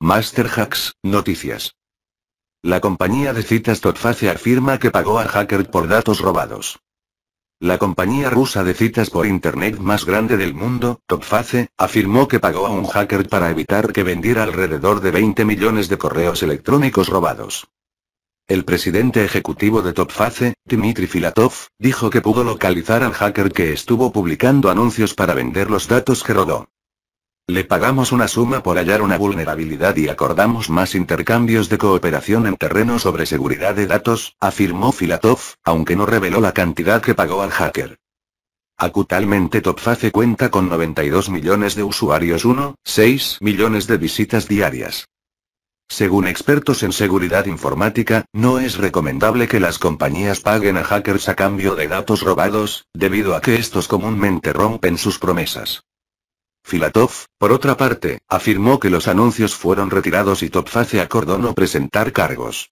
Master Hacks, noticias. La compañía de citas Topface afirma que pagó a hacker por datos robados. La compañía rusa de citas por Internet más grande del mundo, Topface, afirmó que pagó a un hacker para evitar que vendiera alrededor de 20 millones de correos electrónicos robados. El presidente ejecutivo de Topface, Dmitry Filatov, dijo que pudo localizar al hacker que estuvo publicando anuncios para vender los datos que rodó. Le pagamos una suma por hallar una vulnerabilidad y acordamos más intercambios de cooperación en terreno sobre seguridad de datos, afirmó Filatov, aunque no reveló la cantidad que pagó al hacker. Acutalmente Topface cuenta con 92 millones de usuarios 1,6 millones de visitas diarias. Según expertos en seguridad informática, no es recomendable que las compañías paguen a hackers a cambio de datos robados, debido a que estos comúnmente rompen sus promesas. Filatov, por otra parte, afirmó que los anuncios fueron retirados y Topface acordó no presentar Cargos.